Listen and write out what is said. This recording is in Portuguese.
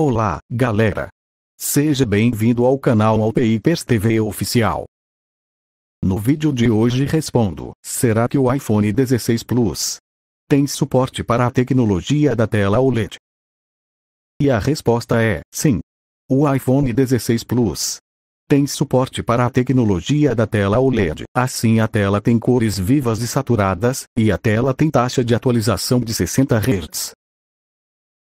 Olá, galera! Seja bem-vindo ao canal Alpeipers TV Oficial. No vídeo de hoje respondo, será que o iPhone 16 Plus tem suporte para a tecnologia da tela OLED? E a resposta é, sim. O iPhone 16 Plus tem suporte para a tecnologia da tela OLED, assim a tela tem cores vivas e saturadas, e a tela tem taxa de atualização de 60 Hz.